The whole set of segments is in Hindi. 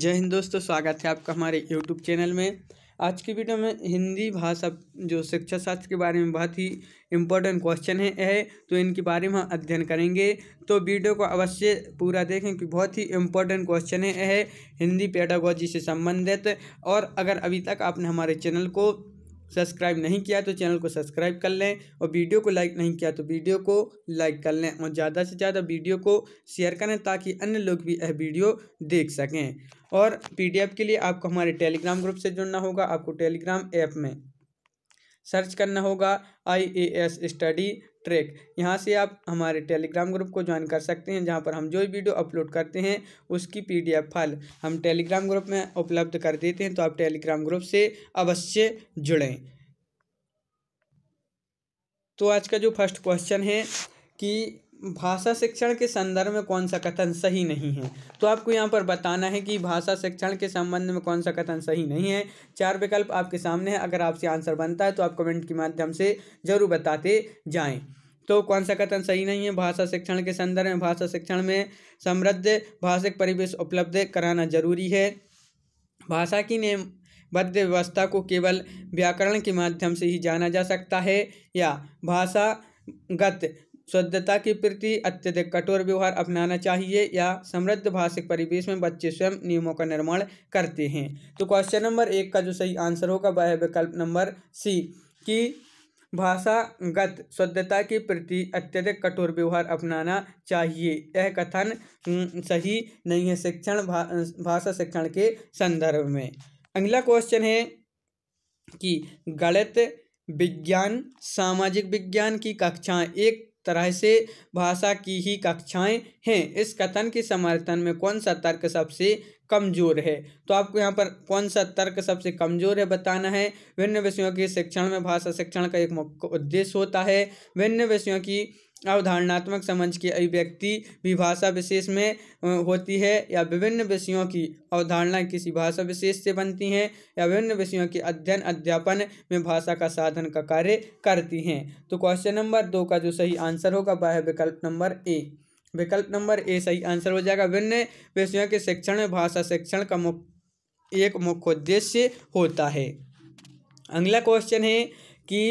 जय हिंद दोस्तों स्वागत है आपका हमारे यूट्यूब चैनल में आज की वीडियो में हिंदी भाषा जो शिक्षा शास्त्र के बारे में बहुत ही इम्पोर्टेंट क्वेश्चन है, है तो इनके बारे में हम अध्ययन करेंगे तो वीडियो को अवश्य पूरा देखें क्योंकि बहुत ही इम्पोर्टेंट क्वेश्चन है, है हिंदी पेडागोजी से संबंधित और अगर अभी तक आपने हमारे चैनल को सब्सक्राइब नहीं किया तो चैनल को सब्सक्राइब कर लें और वीडियो को लाइक नहीं किया तो वीडियो को लाइक कर लें और ज़्यादा से ज़्यादा वीडियो को शेयर करें ताकि अन्य लोग भी यह वीडियो देख सकें और पीडीएफ के लिए आपको हमारे टेलीग्राम ग्रुप से जुड़ना होगा आपको टेलीग्राम ऐप में सर्च करना होगा I A S study track यहाँ से आप हमारे टेलीग्राम ग्रुप को ज्वाइन कर सकते हैं जहाँ पर हम जो भी वीडियो अपलोड करते हैं उसकी पीडीएफ फाइल हम टेलीग्राम ग्रुप में उपलब्ध कर देते हैं तो आप टेलीग्राम ग्रुप से अवश्य जुड़ें तो आज का जो फर्स्ट क्वेश्चन है कि भाषा शिक्षण के संदर्भ में कौन सा कथन सही नहीं है तो आपको यहाँ पर बताना है कि भाषा शिक्षण के संबंध में कौन सा कथन सही नहीं है चार विकल्प आपके सामने है अगर आपसे आंसर बनता है तो आप कमेंट के माध्यम से जरूर बताते जाएं तो कौन सा कथन सही नहीं है भाषा शिक्षण के संदर्भ में भाषा शिक्षण में समृद्ध भाषिक परिवेश उपलब्ध कराना जरूरी है भाषा की नियम बद्ध व्यवस्था को केवल व्याकरण के माध्यम से ही जाना जा सकता है या भाषागत शुद्धता के प्रति अत्यधिक कठोर व्यवहार अपनाना चाहिए या समृद्ध भाषिक परिवेश में बच्चे स्वयं नियमों का निर्माण करते हैं तो क्वेश्चन नंबर एक का जो सही आंसर होगा वह विकल्प नंबर सी कि भाषागत शुद्धता के प्रति अत्यधिक कठोर व्यवहार अपनाना चाहिए यह कथन हम्म, सही नहीं है शिक्षण भाषा शिक्षण के संदर्भ में अगला क्वेश्चन है कि गणित विज्ञान सामाजिक विज्ञान की कक्षाएं एक तरह से भाषा की ही कक्षाएं हैं इस कथन के समर्थन में कौन सा तर्क सबसे कमजोर है तो आपको यहाँ पर कौन सा तर्क सबसे कमजोर है बताना है भिन्न विषयों के शिक्षण में भाषा शिक्षण का एक मुख्य उद्देश्य होता है भिन्न विषयों की अवधारणात्मक समझ की अभिव्यक्ति भी भाषा विशेष में होती है या विभिन्न विषयों की अवधारणा किसी भाषा विशेष से बनती हैं या विभिन्न विषयों के अध्ययन अध्यापन में भाषा का साधन का कार्य करती हैं तो क्वेश्चन नंबर दो का जो सही आंसर होगा वह है विकल्प नंबर ए विकल्प नंबर ए सही आंसर हो जाएगा विभिन्न विषयों के शिक्षण में भाषा शिक्षण का मुख्य एक मुख्य उद्देश्य होता है अगला क्वेश्चन है कि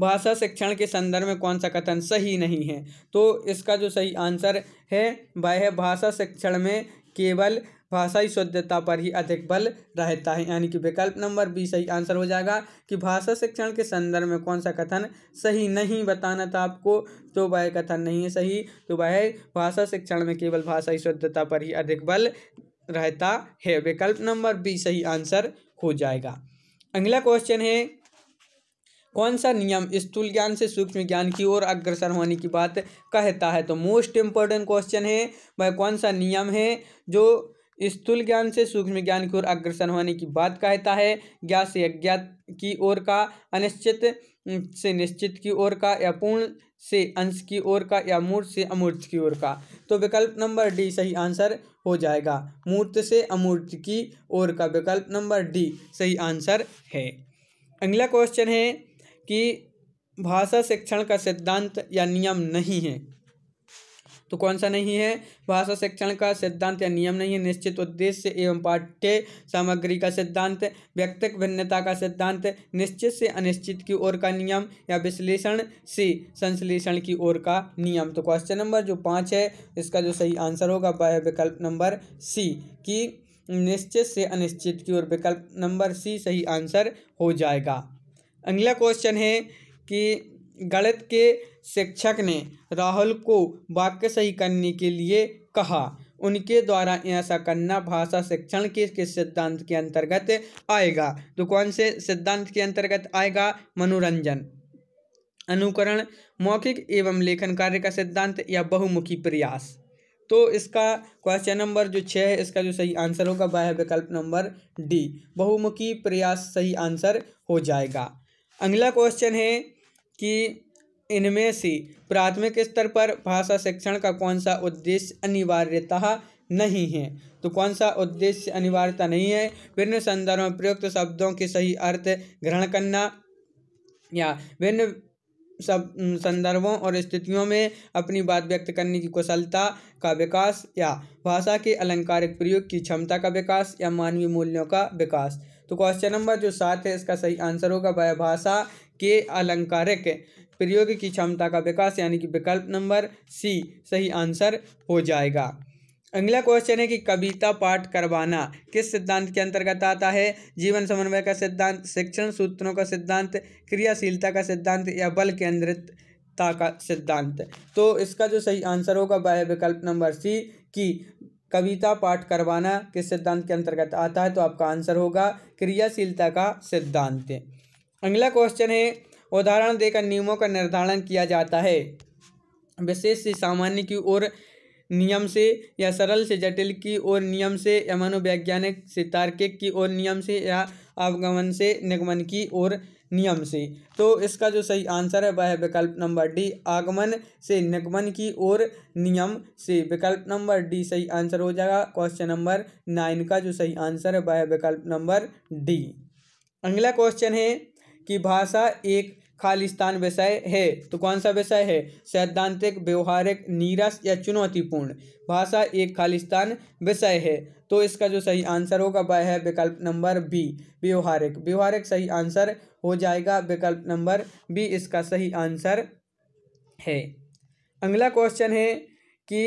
भाषा शिक्षण के संदर्भ में कौन सा कथन सही नहीं है तो इसका जो सही आंसर है वह भाषा शिक्षण में केवल भाषाई शुद्धता पर ही अधिक बल रहता है यानी कि विकल्प नंबर बी सही आंसर हो जाएगा कि भाषा शिक्षण के संदर्भ में कौन सा कथन सही नहीं बताना था आपको तो वह कथन नहीं है सही तो वह भाषा शिक्षण में केवल भाषाई शुद्धता पर ही अधिक बल रहता है विकल्प नंबर बी सही आंसर हो जाएगा अगला क्वेश्चन है कौन सा नियम स्थूल ज्ञान से सूक्ष्म ज्ञान की ओर अग्रसर होने की बात कहता है तो मोस्ट इम्पोर्टेंट क्वेश्चन है वह कौन सा नियम है जो स्थूल ज्ञान से सूक्ष्म ज्ञान की ओर अग्रसर होने की बात कहता है ज्ञात से अज्ञात की ओर का अनिश्चित से निश्चित की ओर का या पूर्ण से अंश की ओर का या मूर्त से अमूर्त की ओर का तो विकल्प नंबर डी सही आंसर हो जाएगा मूर्त से अमूर्त की ओर का विकल्प नंबर डी सही आंसर है अगला क्वेश्चन है कि भाषा शिक्षण का सिद्धांत या नियम नहीं है तो कौन सा नहीं है भाषा शिक्षण का सिद्धांत या नियम नहीं है निश्चित उद्देश्य एवं पाठ्य सामग्री का सिद्धांत व्यक्तिक भिन्नता का सिद्धांत निश्चित से अनिश्चित की ओर का नियम या विश्लेषण से संश्लेषण की ओर का नियम तो क्वेश्चन नंबर जो पाँच है इसका जो सही आंसर होगा वह विकल्प नंबर सी कि निश्चित से अनिश्चित की ओर विकल्प नंबर सी सही आंसर हो जाएगा अगला क्वेश्चन है कि गणित के शिक्षक ने राहुल को वाक्य सही करने के लिए कहा उनके द्वारा ऐसा करना भाषा शिक्षण के किस सिद्धांत के अंतर्गत आएगा तो कौन से सिद्धांत के अंतर्गत आएगा मनोरंजन अनुकरण मौखिक एवं लेखन कार्य का सिद्धांत या बहुमुखी प्रयास तो इसका क्वेश्चन नंबर जो छः है इसका जो सही आंसर होगा वह विकल्प नंबर डी बहुमुखी प्रयास सही आंसर हो जाएगा अगला क्वेश्चन है कि इनमें से प्राथमिक स्तर पर भाषा शिक्षण का कौन सा उद्देश्य अनिवार्यता नहीं है तो कौन सा उद्देश्य अनिवार्यता नहीं है विभिन्न संदर्भ में प्रयुक्त शब्दों के सही अर्थ ग्रहण करना या विभिन्न सब संदर्भों और स्थितियों में अपनी बात व्यक्त करने की कुशलता का विकास या भाषा के अलंकारिक प्रयोग की क्षमता का विकास या मानवीय मूल्यों का विकास तो क्वेश्चन नंबर जो सात है इसका सही आंसर होगा भाषा के अलंकारिक प्रयोग की क्षमता का विकास यानी कि विकल्प नंबर सी सही आंसर हो जाएगा अगला क्वेश्चन है कि कविता पाठ करवाना किस सिद्धांत के अंतर्गत आता है जीवन समन्वय का सिद्धांत शिक्षण सूत्रों का सिद्धांत क्रियाशीलता का सिद्धांत या बल केंद्रित ता का सिद्धांत तो इसका जो सही आंसर होगा वह विकल्प नंबर सी कि कविता पाठ करवाना किस सिद्धांत के अंतर्गत आता है तो आपका आंसर होगा क्रियाशीलता का सिद्धांत अगला क्वेश्चन है उदाहरण देकर नियमों का निर्धारण किया जाता है विशेष से सामान्य की ओर नियम से या सरल से जटिल की ओर नियम से या मनोवैज्ञानिक से तार्किक की ओर नियम से या आगमन से निगमन की ओर नियम से तो इसका जो सही आंसर है वह है विकल्प नंबर डी आगमन से निगमन की ओर नियम से विकल्प नंबर डी सही आंसर हो जाएगा क्वेश्चन नंबर नाइन का जो सही आंसर है वह है विकल्प नंबर डी अगला क्वेश्चन है कि भाषा एक खालिस्तान व्यवसाय है तो कौन सा व्यवसाय है सैद्धांतिक व्यवहारिक नीरस या चुनौतीपूर्ण भाषा एक खालिस्तान विषय है तो इसका जो सही आंसर होगा वह है विकल्प नंबर बी व्यवहारिक व्यवहारिक सही आंसर हो जाएगा विकल्प नंबर बी इसका सही आंसर है अगला क्वेश्चन है कि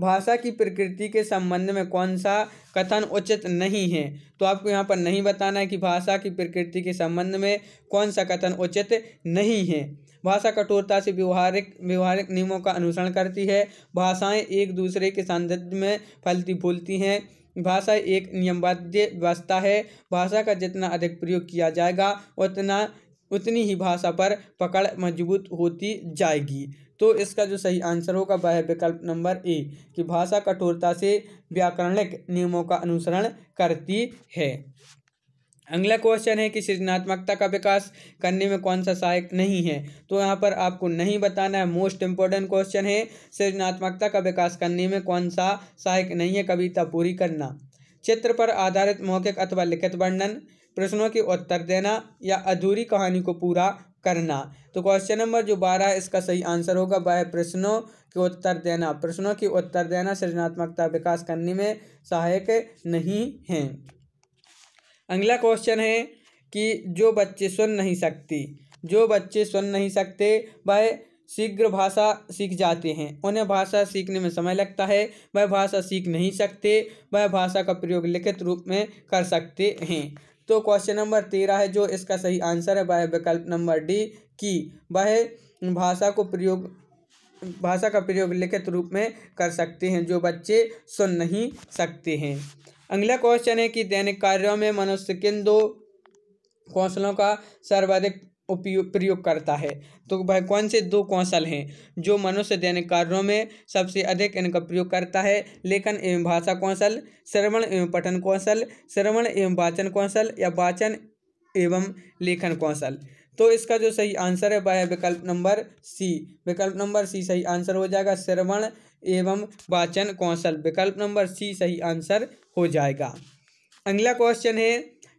भाषा की प्रकृति के संबंध में कौन सा कथन उचित नहीं है तो आपको यहाँ पर नहीं बताना है कि भाषा की प्रकृति के संबंध में कौन सा कथन उचित नहीं है भाषा कठोरता से व्यवहारिक व्यवहारिक नियमों का अनुसरण करती है भाषाएं एक दूसरे के संदर्भ में फलती फूलती हैं भाषा एक नियमबद्ध व्यवस्था है भाषा का जितना अधिक प्रयोग किया जाएगा उतना उतनी ही भाषा पर पकड़ मजबूत होती जाएगी तो इसका जो सही आंसर होगा वह विकल्प नंबर ए कि भाषा कठोरता से व्याकरणिक नियमों का अनुसरण करती है अगला क्वेश्चन है कि सृजनात्मकता का विकास करने में कौन सा सहायक नहीं है तो यहाँ पर आपको नहीं बताना है मोस्ट इम्पोर्टेंट क्वेश्चन है सृजनात्मकता का विकास करने में कौन सा सहायक नहीं है कविता पूरी करना चित्र पर आधारित मौखिक अथवा लिखित वर्णन प्रश्नों के उत्तर देना या अधूरी कहानी को पूरा करना तो क्वेश्चन नंबर जो बारह है इसका सही आंसर होगा वह प्रश्नों के उत्तर देना प्रश्नों के उत्तर देना सृजनात्मकता विकास करने में सहायक नहीं है अगला क्वेश्चन है कि जो बच्चे सुन नहीं सकती जो बच्चे सुन नहीं सकते वह शीघ्र भाषा सीख जाते हैं उन्हें भाषा सीखने में समय लगता है वह भाषा सीख नहीं सकते वह भाषा का प्रयोग लिखित रूप में कर सकते हैं तो क्वेश्चन नंबर तेरह है जो इसका सही आंसर है वह विकल्प नंबर डी की वह भाषा को प्रयोग भाषा का प्रयोग लिखित रूप में कर सकते हैं जो बच्चे सुन नहीं सकते हैं अगला क्वेश्चन है कि दैनिक कार्यों में मनुष्य किन दो कौशलों का सर्वाधिक उपयोग प्रयोग करता है तो वह कौन से दो कौशल हैं जो मनुष्य दैनिक कार्यों में सबसे अधिक इनका प्रयोग करता है लेखन एवं भाषा कौशल श्रवण एवं पठन कौशल श्रवण एवं वाचन कौशल या वाचन एवं लेखन कौशल तो इसका जो सही आंसर है वह विकल्प नंबर सी विकल्प नंबर सी सही आंसर हो जाएगा श्रवण एवं वाचन कौशल विकल्प नंबर सी सही आंसर हो जाएगा अगला क्वेश्चन है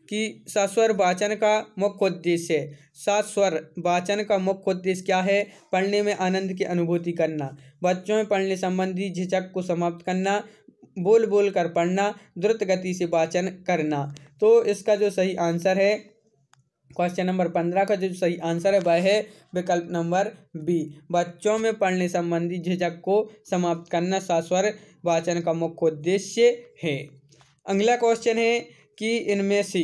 कि सस्वर वाचन का मुख्य उद्देश्य सस्वर वाचन का मुख्य उद्देश्य क्या है पढ़ने में आनंद की अनुभूति करना बच्चों में पढ़ने संबंधी झिझक को समाप्त करना बोल बोल कर पढ़ना द्रुत गति से वाचन करना तो इसका जो सही आंसर है क्वेश्चन नंबर पंद्रह का जो सही आंसर है वह है विकल्प नंबर बी बच्चों में पढ़ने संबंधी झिझक को समाप्त करना सास्वर वाचन का मुख्य उद्देश्य है अगला क्वेश्चन है कि इनमें से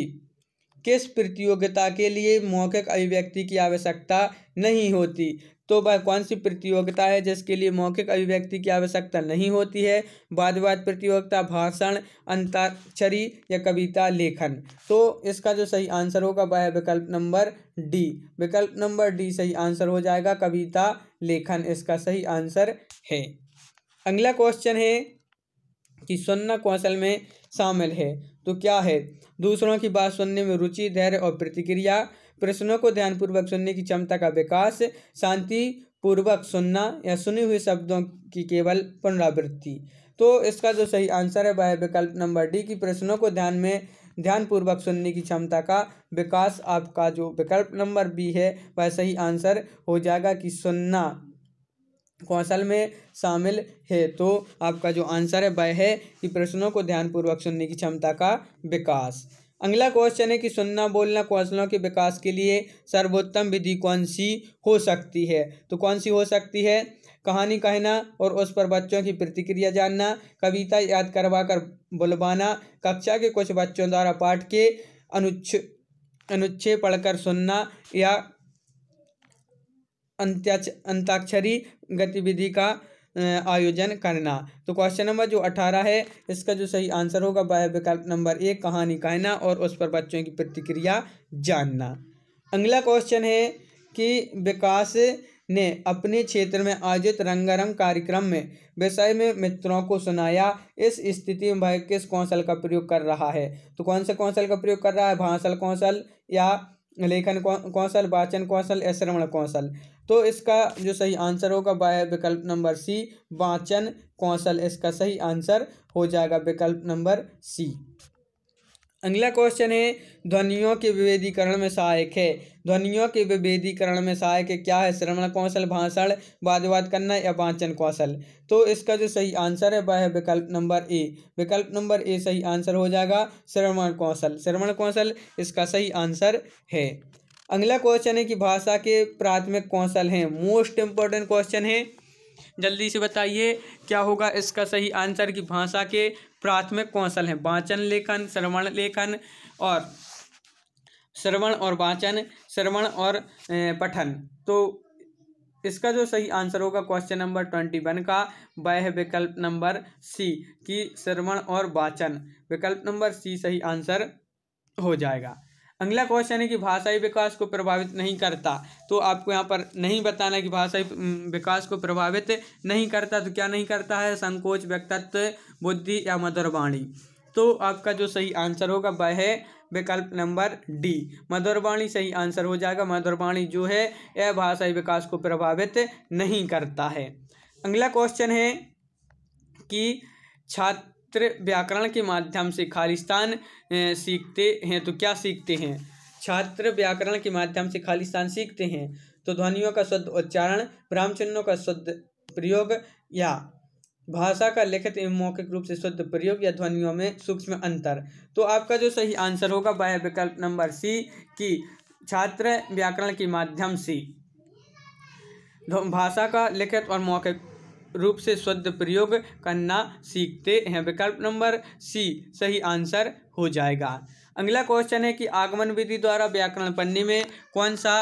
किस प्रतियोगिता के लिए मौखिक अभिव्यक्ति की आवश्यकता नहीं होती तो वह कौन सी प्रतियोगिता है जिसके लिए मौखिक अभिव्यक्ति की आवश्यकता नहीं होती है वाद विवाद प्रतियोगिता भाषण अंताक्षरी या कविता लेखन तो इसका जो सही आंसर होगा वह है विकल्प नंबर डी विकल्प नंबर डी सही आंसर हो जाएगा कविता लेखन इसका सही आंसर है अगला क्वेश्चन है कि सुनना कौशल में शामिल है तो क्या है दूसरों की बात सुनने में रुचि धैर्य और प्रतिक्रिया प्रश्नों को ध्यानपूर्वक सुनने की क्षमता का विकास शांति पूर्वक सुनना या सुने हुए शब्दों की केवल पुनरावृत्ति तो इसका जो सही आंसर है वह है विकल्प नंबर डी की प्रश्नों को ध्यान में ध्यानपूर्वक सुनने की क्षमता का विकास आपका जो विकल्प नंबर बी है वह सही आंसर हो जाएगा कि सुनना कौशल में शामिल है तो आपका जो आंसर है वह है कि प्रश्नों को ध्यानपूर्वक सुनने की क्षमता का विकास अगला क्वेश्चन है कि सुनना बोलना कौशलों के विकास के लिए सर्वोत्तम विधि कौन सी हो सकती है तो कौन सी हो सकती है कहानी कहना और उस पर बच्चों की प्रतिक्रिया जानना कविता याद करवा कर बुलवाना कक्षा के कुछ बच्चों द्वारा पाठ के अनुच्छ अनुच्छेद पढ़कर सुनना या अंताक्षरी गतिविधि का आयोजन करना तो क्वेश्चन नंबर जो अठारह है इसका जो सही आंसर होगा वह विकल्प नंबर एक कहानी कहना और उस पर बच्चों की प्रतिक्रिया जानना अगला क्वेश्चन है कि विकास ने अपने क्षेत्र में आयोजित रंगारंग कार्यक्रम में विषय में मित्रों को सुनाया इस स्थिति में भाई किस कौशल का प्रयोग कर रहा है तो कौन से कौशल का प्रयोग कर रहा है भाषल कौशल या लेखन कौशल वाचन कौशल या श्रवण कौशल तो इसका जो सही आंसर होगा वह विकल्प नंबर सी वाचन कौशल इसका सही आंसर हो जाएगा विकल्प नंबर सी अगला क्वेश्चन है ध्वनियों के विभेदीकरण में सहायक है ध्वनियों के विभेदीकरण में सहायक है क्या है श्रवण कौशल भाषण वादवाद करना या वाचन कौशल तो इसका जो सही आंसर है वह है विकल्प नंबर ए विकल्प नंबर ए सही आंसर हो जाएगा श्रवण कौशल श्रवण कौशल इसका सही आंसर है अगला क्वेश्चन है कि भाषा के प्राथमिक कौशल हैं मोस्ट इम्पोर्टेंट क्वेश्चन है जल्दी से बताइए क्या होगा इसका सही आंसर कि भाषा के प्राथमिक कौशल हैं वाचन लेखन श्रवण लेखन और श्रवण और वाचन श्रवण और पठन तो इसका जो सही आंसर होगा क्वेश्चन नंबर ट्वेंटी वन का वह विकल्प नंबर सी कि श्रवण और वाचन विकल्प नंबर सी सही आंसर हो जाएगा अगला क्वेश्चन है कि भाषाई विकास को प्रभावित नहीं करता तो आपको यहाँ पर नहीं बताना कि भाषाई विकास को प्रभावित नहीं करता तो क्या नहीं करता है संकोच व्यक्तित्व बुद्धि या मधुरवाणी तो आपका जो सही आंसर होगा वह है विकल्प नंबर डी मधुरवाणी सही आंसर हो जाएगा मधुरवाणी जो है यह भाषाई विकास को प्रभावित नहीं करता है अगला क्वेश्चन है कि छात्र पवित्र व्याकरण के माध्यम से खालिस्तान सीखते हैं तो क्या सीखते हैं छात्र व्याकरण के माध्यम से खालिस्तान सीखते हैं तो ध्वनियों का शुद्ध उच्चारण ब्राह्मचिन्हों का शुद्ध प्रयोग या भाषा का लिखित एवं मौखिक रूप से शुद्ध प्रयोग या ध्वनियों में सूक्ष्म अंतर तो आपका जो सही आंसर होगा वह विकल्प नंबर सी की छात्र व्याकरण के माध्यम से भाषा का लिखित और मौखिक रूप से शुद्ध प्रयोग करना सीखते हैं विकल्प नंबर सी सही आंसर हो जाएगा अगला क्वेश्चन है कि आगमन विधि द्वारा व्याकरण पन्ने में कौन सा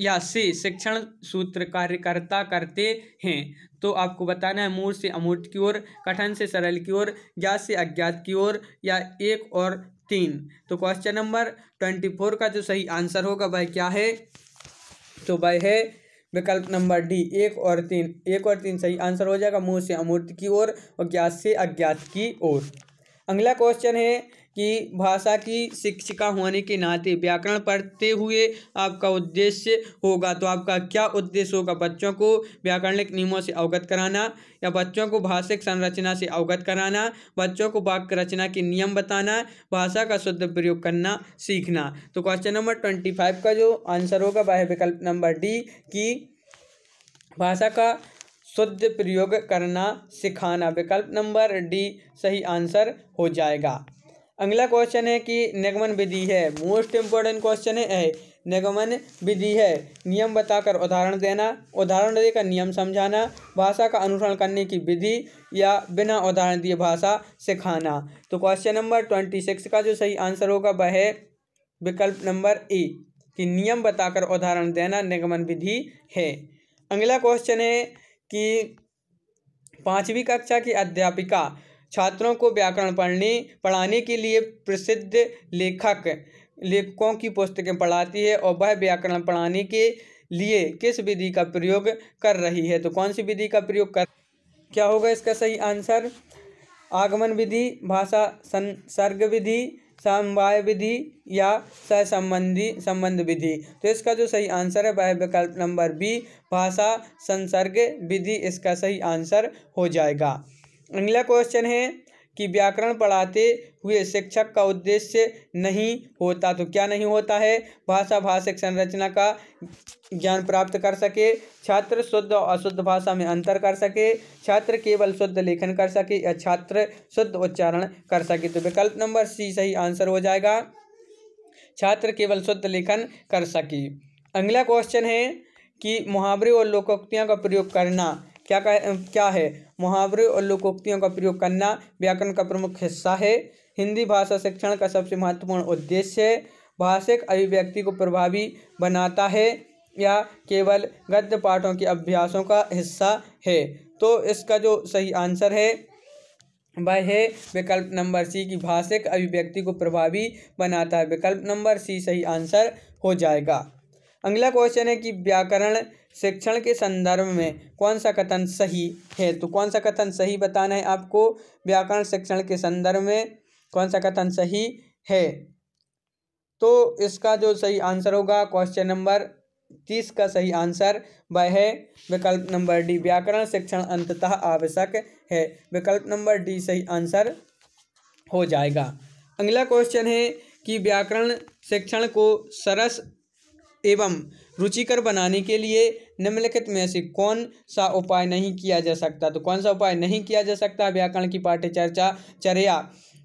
या से शिक्षण सूत्र कार्यकर्ता करते हैं तो आपको बताना है मूर्त से अमूर्त की ओर कठिन से सरल की ओर ज्ञात से अज्ञात की ओर या एक और तीन तो क्वेश्चन नंबर ट्वेंटी फोर का जो सही आंसर होगा वह क्या है तो वह है विकल्प नंबर डी एक और तीन एक और तीन सही आंसर हो जाएगा मुँह से अमूर्त की ओर और ज्ञात से अज्ञात की ओर अगला क्वेश्चन है कि भाषा की शिक्षिका होने के नाते व्याकरण पढ़ते हुए आपका उद्देश्य होगा तो आपका क्या उद्देश्य होगा बच्चों को व्याकरणिक नियमों से अवगत कराना या बच्चों को भाषिक संरचना से अवगत कराना बच्चों को वाक्य रचना के नियम बताना भाषा का शुद्ध प्रयोग करना सीखना तो क्वेश्चन नंबर ट्वेंटी फाइव का जो आंसर होगा वह विकल्प नंबर डी की भाषा का शुद्ध प्रयोग करना सिखाना विकल्प नंबर डी सही आंसर हो जाएगा अगला क्वेश्चन है कि निगमन विधि है मोस्ट इम्पोर्टेंट क्वेश्चन है निगमन विधि है नियम बताकर उदाहरण देना उदाहरण देकर नियम समझाना भाषा का अनुसरण करने की विधि या बिना उदाहरण दिए भाषा सिखाना तो क्वेश्चन नंबर ट्वेंटी सिक्स का जो सही आंसर होगा वह है विकल्प नंबर ए कि नियम बताकर उदाहरण देना निगमन विधि है अगला क्वेश्चन है कि पाँचवीं कक्षा की अध्यापिका छात्रों को व्याकरण पढ़ने पढ़ाने के लिए प्रसिद्ध लेखक लेखकों की पुस्तकें पढ़ाती है और वह व्याकरण पढ़ाने के लिए किस विधि का प्रयोग कर रही है तो कौन सी विधि का प्रयोग कर क्या होगा इसका सही आंसर आगमन विधि भाषा संसर्ग विधि समवाय विधि या सहसंबंधी संबंध विधि तो इसका जो सही आंसर है वह विकल्प नंबर बी भाषा संसर्ग विधि इसका सही आंसर हो जाएगा अगला क्वेश्चन है कि व्याकरण पढ़ाते हुए शिक्षक का उद्देश्य नहीं होता तो क्या नहीं होता है भाषा भाषिक संरचना का ज्ञान प्राप्त कर सके छात्र शुद्ध और अशुद्ध भाषा में अंतर कर सके छात्र केवल शुद्ध लेखन कर सके या छात्र शुद्ध उच्चारण कर सके तो विकल्प नंबर सी सही आंसर हो जाएगा छात्र केवल शुद्ध लेखन कर सके अगला क्वेश्चन है कि मुहावरे और लोकोक्तियों का प्रयोग करना क्या क्या है मुहावरे और लोकोक्तियों का प्रयोग करना व्याकरण का प्रमुख हिस्सा है हिंदी भाषा शिक्षण का सबसे महत्वपूर्ण उद्देश्य है भाषिक अभिव्यक्ति को प्रभावी बनाता है या केवल गद्य पाठों के अभ्यासों का हिस्सा है तो इसका जो सही आंसर है वह है विकल्प नंबर सी की भाषिक अभिव्यक्ति को प्रभावी बनाता है विकल्प नंबर सी सही आंसर हो जाएगा अगला क्वेश्चन है कि व्याकरण शिक्षण के संदर्भ में कौन सा कथन सही है तो कौन सा कथन सही बताना है आपको व्याकरण शिक्षण के संदर्भ में कौन सा कथन सही है तो इसका जो सही आंसर होगा क्वेश्चन नंबर तीस का सही आंसर वह है विकल्प नंबर डी व्याकरण शिक्षण अंततः आवश्यक है विकल्प नंबर डी सही आंसर हो जाएगा अगला क्वेश्चन है कि व्याकरण शिक्षण को सरस एवं रुचिकर बनाने के लिए निम्नलिखित में से कौन सा उपाय नहीं किया जा सकता तो कौन सा उपाय नहीं किया जा सकता व्याकरण की पाठ्य चर्चा चर्या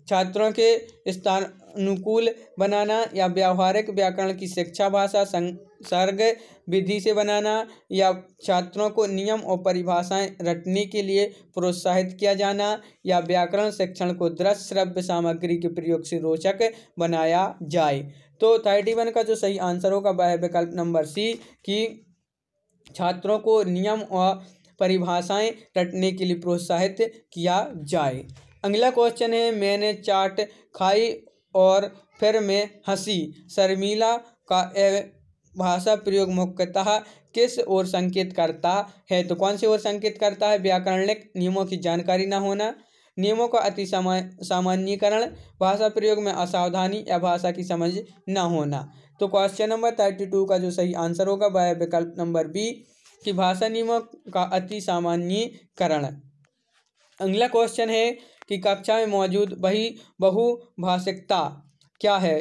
छात्रों के स्थान अनुकूल बनाना या व्यावहारिक व्याकरण की शिक्षा भाषा संसर्ग विधि से बनाना या छात्रों को नियम और परिभाषाएं रटने के लिए प्रोत्साहित किया जाना या व्याकरण शिक्षण को दृश्य श्रव्य सामग्री के प्रयोग से रोचक बनाया जाए तो थर्टी वन का जो सही आंसर होगा वह विकल्प नंबर सी कि छात्रों को नियम और परिभाषाएं रटने के लिए प्रोत्साहित किया जाए अगला क्वेश्चन है मैंने चाट खाई और फिर मैं हंसी शर्मिला का भाषा प्रयोग मुख्यतः किस ओर संकेत करता है तो कौन से ओर संकेत करता है व्याकरणिक नियमों की जानकारी ना होना नियमों का अति सामा सामान्यकरण भाषा प्रयोग में असावधानी या भाषा की समझ न होना तो क्वेश्चन नंबर थर्टी टू का जो सही आंसर होगा वह विकल्प नंबर बी कि भाषा नियमों का अति सामान्यकरण अगला क्वेश्चन है कि कक्षा में मौजूद वही बहुभाषिकता क्या है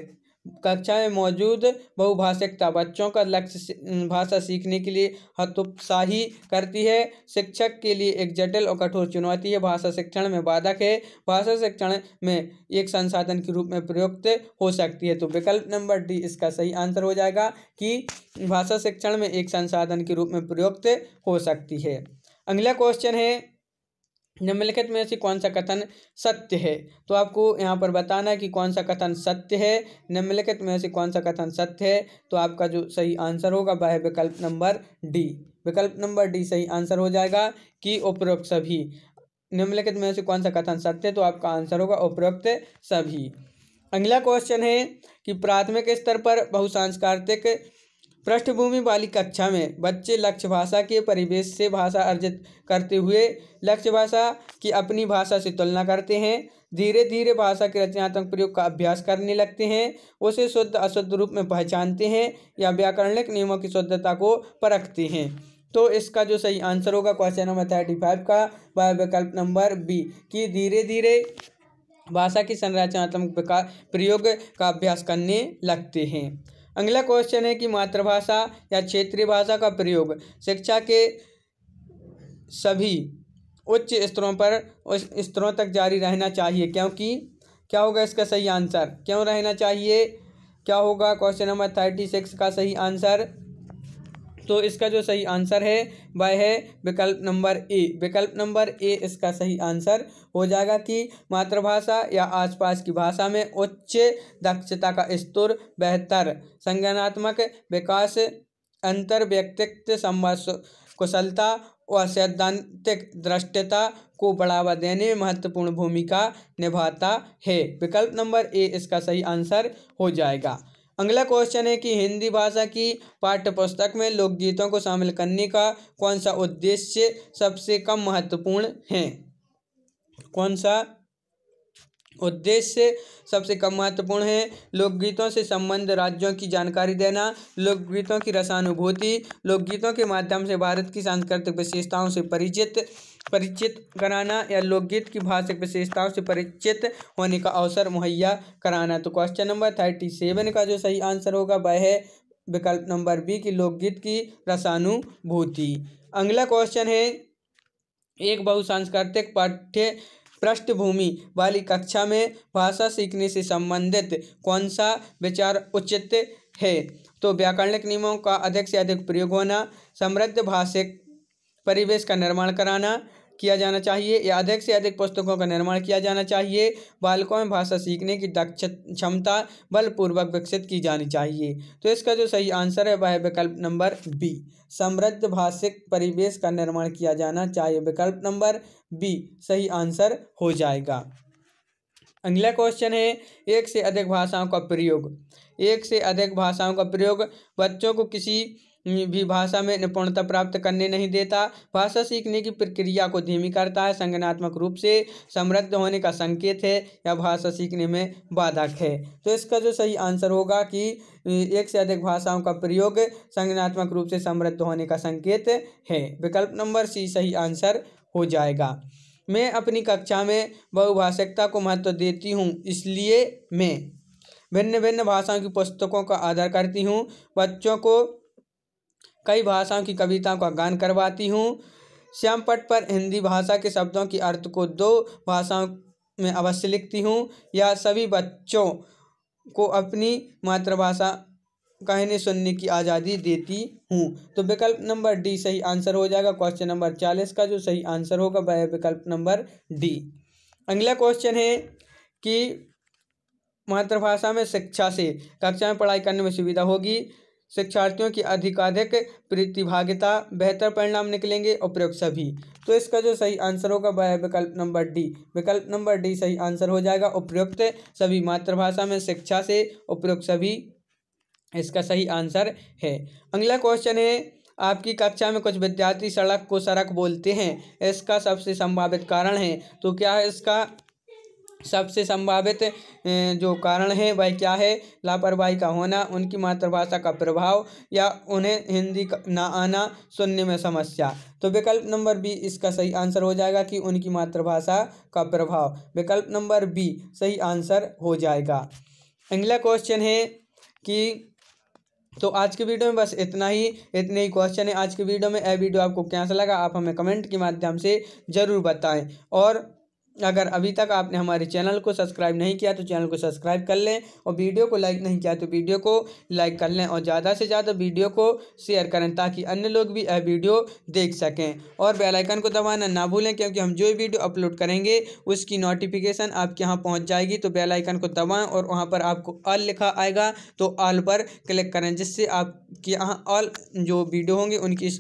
कक्षा में मौजूद बहुभाषिकता बच्चों का लक्ष्य भाषा सीखने के लिए हतोत्साही करती है शिक्षक के लिए एक जटिल और कठोर चुनौती है भाषा शिक्षण में बाधक है भाषा शिक्षण में एक संसाधन के रूप में प्रयुक्त हो सकती है तो विकल्प नंबर डी इसका सही आंसर हो जाएगा कि भाषा शिक्षण में एक संसाधन के रूप में प्रयुक्त हो सकती है अगला क्वेश्चन है निम्नलिखित में से कौन सा कथन सत्य है तो आपको यहाँ पर बताना है कि कौन सा कथन सत्य है निम्नलिखित में से कौन सा कथन सत्य है तो आपका जो सही आंसर होगा वह है विकल्प नंबर डी विकल्प नंबर डी सही आंसर हो जाएगा कि उपरोक्त सभी निम्नलिखित में से कौन सा कथन सत्य है तो आपका आंसर होगा उपरोक्त सभी अगला क्वेश्चन है कि प्राथमिक स्तर पर बहुसांस्कृतिक पृष्ठभूमि वाली कक्षा में बच्चे लक्ष्य भाषा के परिवेश से भाषा अर्जित करते हुए लक्ष्य भाषा की अपनी भाषा से तुलना करते हैं धीरे धीरे भाषा के रचनात्मक प्रयोग का अभ्यास करने लगते हैं उसे शुद्ध अशुद्ध रूप में पहचानते हैं या व्याकरणिक नियमों की शुद्धता को परखते हैं तो इसका जो सही आंसर होगा क्वेश्चन नंबर थर्टी फाइव का वह विकल्प नंबर बी कि धीरे धीरे भाषा की संरचनात्मक प्रयोग का अभ्यास करने लगते हैं अगला क्वेश्चन है कि मातृभाषा या क्षेत्रीय भाषा का प्रयोग शिक्षा के सभी उच्च स्तरों पर उस स्तरों तक जारी रहना चाहिए क्योंकि क्या होगा इसका सही आंसर क्यों रहना चाहिए क्या होगा क्वेश्चन नंबर थर्टी सिक्स का सही आंसर दोस्तों इसका जो सही आंसर है वह है विकल्प नंबर ए विकल्प नंबर ए इसका सही आंसर हो जाएगा कि मातृभाषा या आसपास की भाषा में उच्च दक्षता का स्तर बेहतर संज्ञानात्मक विकास अंतर व्यक्तित्व संवाद कुशलता और सैद्धांतिक दृष्टता को बढ़ावा देने में महत्वपूर्ण भूमिका निभाता है विकल्प नंबर ए इसका सही आंसर हो जाएगा अगला क्वेश्चन है कि हिंदी भाषा की पाठ्यपुस्तक में लोकगीतों को शामिल करने का कौन सा उद्देश्य सबसे कम महत्वपूर्ण है कौन सा उद्देश्य सबसे कम महत्वपूर्ण है लोकगीतों से संबंध राज्यों की जानकारी देना लोकगीतों की रसानुभूति लोकगीतों के माध्यम से भारत की सांस्कृतिक विशेषताओं से परिचित परिचित कराना या लोकगीत की भाषिक विशेषताओं से परिचित होने का अवसर मुहैया कराना तो क्वेश्चन नंबर थर्टी सेवन का जो सही आंसर होगा वह है विकल्प नंबर बी की लोकगीत की रसानुभूति अगला क्वेश्चन है एक बहुसांस्कृतिक पाठ्य पृष्ठभूमि वाली कक्षा में भाषा सीखने से संबंधित कौन सा विचार उचित है तो व्याकरणिक नियमों का अधिक से अधिक प्रयोग होना समृद्ध भाषिक परिवेश का निर्माण कराना किया जाना चाहिए या अधिक से अधिक पुस्तकों का निर्माण किया जाना चाहिए बालकों में भाषा सीखने की दक्ष क्षमता बलपूर्वक विकसित की जानी चाहिए तो इसका जो सही आंसर है वह विकल्प नंबर बी समृद्ध भाषिक परिवेश का निर्माण किया जाना चाहिए विकल्प नंबर बी सही आंसर हो जाएगा अगला क्वेश्चन है एक से अधिक भाषाओं का प्रयोग एक से अधिक भाषाओं का प्रयोग बच्चों को किसी भी भाषा में निपुणता प्राप्त करने नहीं देता भाषा सीखने की प्रक्रिया को धीमी करता है संगनात्मक रूप से समृद्ध होने का संकेत है या भाषा सीखने में बाधक है तो इसका जो सही आंसर होगा कि एक से अधिक भाषाओं का प्रयोग संगनात्मक रूप से समृद्ध होने का संकेत है विकल्प नंबर सी सही आंसर हो जाएगा मैं अपनी कक्षा में बहुभाषिकता को महत्व तो देती हूँ इसलिए मैं भिन्न भिन्न भाषाओं की पुस्तकों का आदर करती हूँ बच्चों को कई भाषाओं की कविताओं का गान करवाती हूँ श्यामपट पर हिंदी भाषा के शब्दों के अर्थ को दो भाषाओं में अवश्य लिखती हूँ या सभी बच्चों को अपनी मातृभाषा कहने सुनने की आज़ादी देती हूँ तो विकल्प नंबर डी सही आंसर हो जाएगा क्वेश्चन नंबर चालीस का जो सही आंसर होगा वह विकल्प नंबर डी अगला क्वेश्चन है कि मातृभाषा में शिक्षा से कक्षा में पढ़ाई करने में सुविधा होगी शिक्षार्थियों की अधिकाधिक प्रतिभागिता बेहतर परिणाम निकलेंगे और प्रयोग सभी तो इसका जो सही आंसर होगा वह विकल्प नंबर डी विकल्प नंबर डी सही आंसर हो जाएगा उपयुक्त सभी मातृभाषा में शिक्षा से उपयुक्त सभी इसका सही आंसर है अगला क्वेश्चन है आपकी कक्षा में कुछ विद्यार्थी सड़क को सड़क बोलते हैं इसका सबसे संभावित कारण है तो क्या है इसका सबसे संभावित जो कारण है वह क्या है लापरवाही का होना उनकी मातृभाषा का प्रभाव या उन्हें हिंदी ना आना सुनने में समस्या तो विकल्प नंबर बी इसका सही आंसर हो जाएगा कि उनकी मातृभाषा का प्रभाव विकल्प नंबर बी सही आंसर हो जाएगा अगला क्वेश्चन है कि तो आज के वीडियो में बस इतना ही इतने ही क्वेश्चन है आज के वीडियो में यह वीडियो आपको कैसा लगा आप हमें कमेंट के माध्यम से ज़रूर बताएं और अगर अभी तक आपने हमारे चैनल को सब्सक्राइब नहीं किया तो चैनल को सब्सक्राइब कर लें और वीडियो को लाइक नहीं किया तो वीडियो को लाइक कर लें और ज़्यादा से ज़्यादा वीडियो को शेयर करें ताकि अन्य लोग भी यह वीडियो देख सकें और बेल आइकन को दबाना ना भूलें क्योंकि हम जो वीडियो अपलोड करेंगे उसकी नोटिफिकेशन आपके यहाँ पहुँच जाएगी तो बेल आइकन को दबाएँ और वहाँ पर आपको ऑल लिखा आएगा तो ऑल पर क्लिक करें जिससे आपके यहाँ ऑल जो वीडियो होंगे उनकी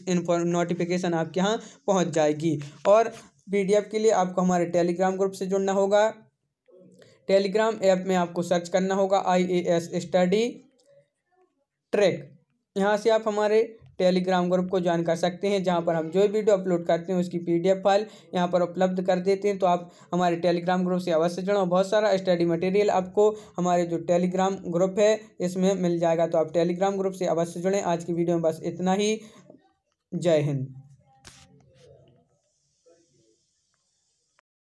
नोटिफिकेशन आपके यहाँ पहुँच जाएगी और पीडीएफ के लिए आपको हमारे टेलीग्राम ग्रुप से जुड़ना होगा टेलीग्राम ऐप में आपको सर्च करना होगा आई स्टडी ट्रैक यहाँ से आप हमारे टेलीग्राम ग्रुप को ज्वाइन कर सकते हैं जहाँ पर हम जो भी वीडियो अपलोड करते हैं उसकी पीडीएफ फाइल यहाँ पर उपलब्ध कर देते हैं तो आप हमारे टेलीग्राम ग्रुप से अवश्य जुड़ो बहुत सारा स्टडी मटेरियल आपको हमारे जो टेलीग्राम ग्रुप है इसमें मिल जाएगा तो आप टेलीग्राम ग्रुप से अवश्य जुड़ें आज की वीडियो में बस इतना ही जय हिंद